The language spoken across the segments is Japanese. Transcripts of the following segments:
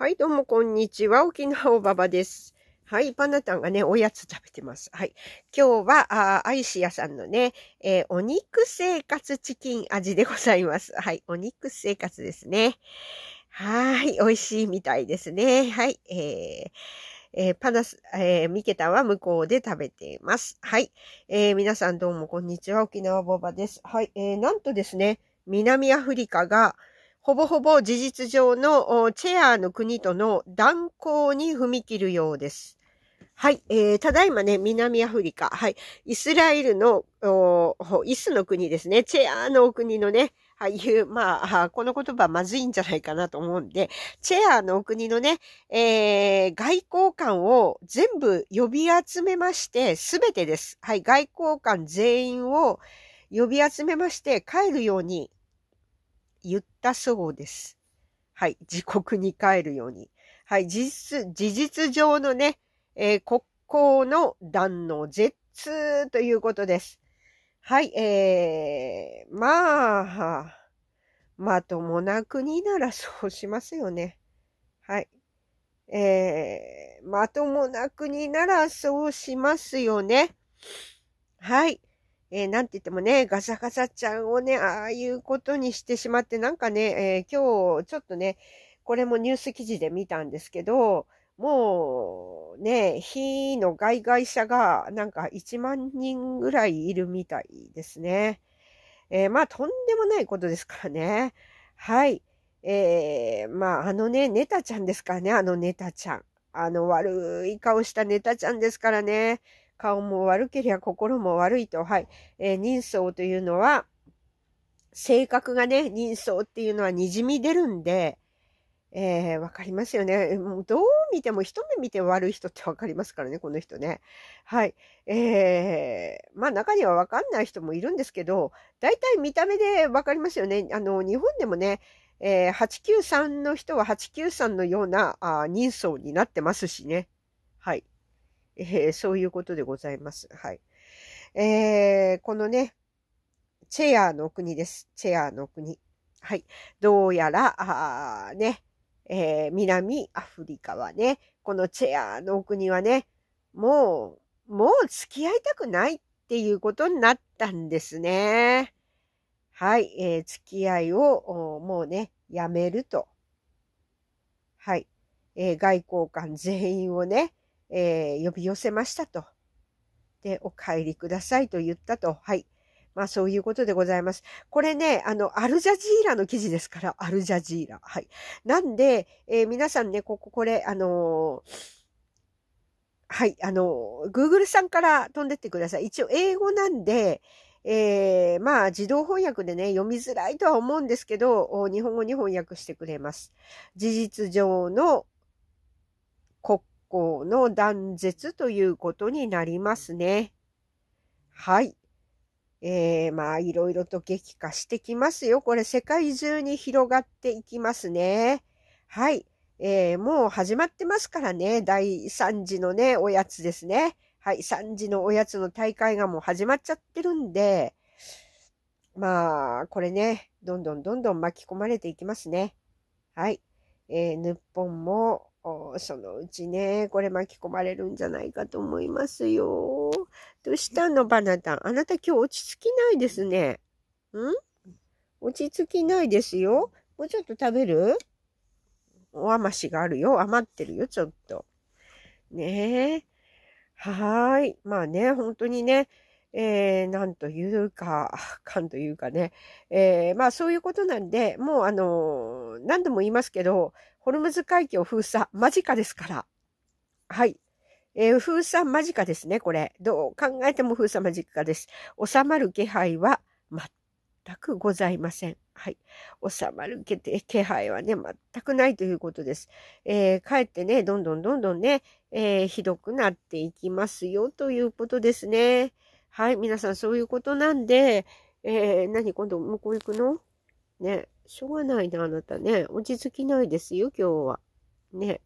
はい、どうもこんにちは。沖縄おばばです。はい、パナタンがね、おやつ食べてます。はい。今日は、あアイシアさんのね、えー、お肉生活チキン味でございます。はい、お肉生活ですね。はい、美味しいみたいですね。はい、えー、えー、パナス、えー、ミケタは向こうで食べています。はい。えー、皆さんどうもこんにちは。沖縄ボバです。はい。えー、なんとですね、南アフリカが、ほぼほぼ事実上のチェアの国との断交に踏み切るようです。はい、えー、ただいまね、南アフリカ、はい、イスラエルの、イスの国ですね、チェアの国のね、ああいう、まあ、この言葉まずいんじゃないかなと思うんで、チェアの国のね、えー、外交官を全部呼び集めまして、すべてです。はい、外交官全員を呼び集めまして、帰るように言ったそうです。はい、自国に帰るように。はい、事実、事実上のね、えー、国交の弾の絶ということです。はい、えー、まあ、まともな国ならそうしますよね。はい。えー、まともな国ならそうしますよね。はい。えー、なんて言ってもね、ガサガサちゃんをね、ああいうことにしてしまって、なんかね、えー、今日ちょっとね、これもニュース記事で見たんですけど、もうね、火の外外者がなんか1万人ぐらいいるみたいですね。えー、まあとんでもないことですからね。はい。えー、まああのね、ネタちゃんですからね、あのネタちゃん。あの悪い顔したネタちゃんですからね。顔も悪けりゃ心も悪いと、はい。えー、人相というのは、性格がね、人相っていうのは滲み出るんで、えー、わかりますよね。もうどう見ても、一目見て悪い人ってわかりますからね、この人ね。はい。えー、まあ中にはわかんない人もいるんですけど、大体見た目でわかりますよね。あの、日本でもね、えー、893の人は893のようなあ人相になってますしね。はい。えー、そういうことでございます。はい。えー、このね、チェアの国です。チェアの国。はい。どうやら、あね、えー、南アフリカはね、このチェアの国はね、もう、もう付き合いたくないっていうことになったんですね。はい。えー、付き合いを、もうね、やめると。はい。えー、外交官全員をね、えー、呼び寄せましたと。で、お帰りくださいと言ったと。はい。まあそういうことでございます。これね、あの、アルジャジーラの記事ですから、アルジャジーラ。はい。なんで、えー、皆さんね、ここ、これ、あのーはい、あの、Google さんから飛んでってください。一応英語なんで、えー、まあ自動翻訳でね、読みづらいとは思うんですけど、日本語に翻訳してくれます。事実上の国校の断絶ということになりますね。はい。えー、まあ、いろいろと激化してきますよ。これ、世界中に広がっていきますね。はい。えー、もう始まってますからね。第3次のね、おやつですね。はい。3次のおやつの大会がもう始まっちゃってるんで、まあ、これね、どんどんどんどん巻き込まれていきますね。はい。えー、日本もそのうちね、これ巻き込まれるんじゃないかと思いますよ。どうしたの、バナタン。あなた今日落ち着きないですね。ん落ち着きないですよ。もうちょっと食べるお余しがあるよ。余ってるよ、ちょっと。ねえ。はーい。まあね、本当にね、えー、なんというか、かんというかね。えー、まあそういうことなんで、もうあのー、何度も言いますけど、ホルムズ海峡封鎖間近ですから。はい。えー、封鎖間近ですね、これ。どう考えても封鎖間近です。収まる気配は全くございません。はい。収まる気配はね、全くないということです。えー、かえってね、どんどんどんどんね、えー、ひどくなっていきますよということですね。はい。皆さんそういうことなんで、えー、何今度向こう行くのね、しょうがないな、あなたね。落ち着きないですよ、今日は。ね。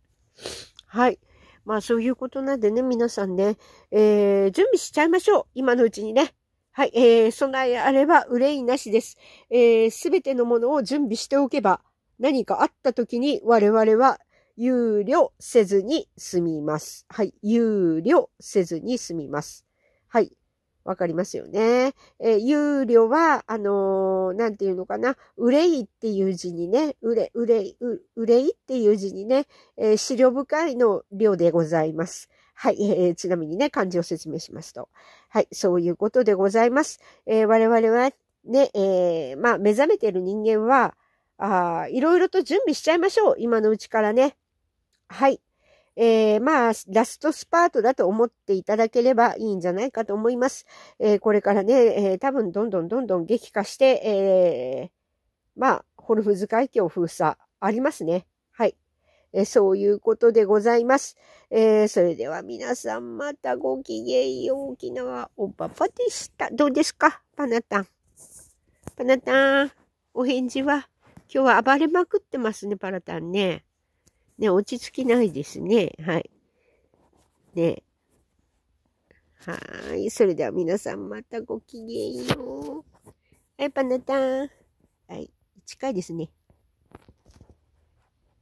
はい。まあそういうことなんでね、皆さんね、えー、準備しちゃいましょう。今のうちにね。はい、えー、備えあれば憂いなしです。えす、ー、べてのものを準備しておけば、何かあった時に我々は憂慮せずに済みます。はい、憂慮せずに済みます。はい。わかりますよね。えー、憂慮は、あのー、なんていうのかな、憂いっていう字にね、憂い、憂い、憂いっていう字にね、えー、資料深いの量でございます。はい、えー、ちなみにね、漢字を説明しますと。はい、そういうことでございます。えー、我々はね、えー、まあ、目覚めてる人間は、あいろいろと準備しちゃいましょう。今のうちからね。はい。えー、まあ、ラストスパートだと思っていただければいいんじゃないかと思います。えー、これからね、えー、多分どんどんどんどん激化して、えまあ、ホルフズ海峡封鎖ありますね。はい。えそういうことでございます。えそれでは皆さんまたごきげんよう。沖縄おばばでした。どうですかパナタン。パナタン、お返事は今日は暴れまくってますね、パナタンね。ね、落ち着きないですね。はい。ね。はい。それでは皆さんまたごきげんよう。はい、パナタン。はい。近いですね。